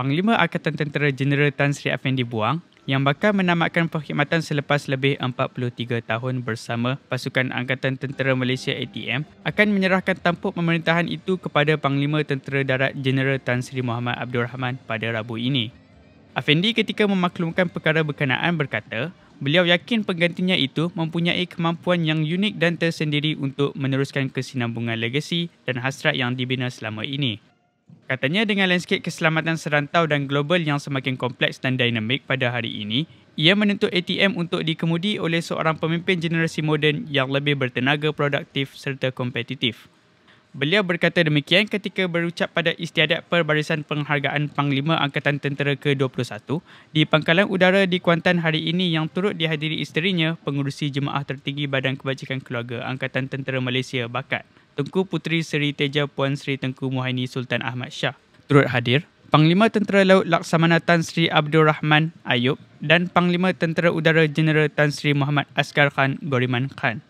Panglima Angkatan Tentera Jeneral Tan Sri Effendi Buang yang bakal menamatkan perkhidmatan selepas lebih 43 tahun bersama pasukan Angkatan Tentera Malaysia ATM akan menyerahkan tampuk pemerintahan itu kepada Panglima Tentera Darat Jeneral Tan Sri Muhammad Abdul Rahman pada Rabu ini. Afendi ketika memaklumkan perkara berkenaan berkata, beliau yakin penggantinya itu mempunyai kemampuan yang unik dan tersendiri untuk meneruskan kesinambungan legasi dan hasrat yang dibina selama ini. Katanya dengan landscape keselamatan serantau dan global yang semakin kompleks dan dinamik pada hari ini, ia menuntut ATM untuk dikemudi oleh seorang pemimpin generasi moden yang lebih bertenaga produktif serta kompetitif. Beliau berkata demikian ketika berucap pada istiadat perbarisan penghargaan Panglima Angkatan Tentera ke-21 di pangkalan udara di Kuantan hari ini yang turut dihadiri isterinya, Pengurusi Jemaah Tertinggi Badan Kebajikan Keluarga Angkatan Tentera Malaysia Bakat. Tengku Puteri Seri Teja Puan Seri Tengku Muhaini Sultan Ahmad Shah. Turut hadir, Panglima Tentera Laut Laksamana Tan Sri Abdul Rahman Ayub dan Panglima Tentera Udara Jeneral Tan Sri Muhammad Askar Khan Goriman Khan.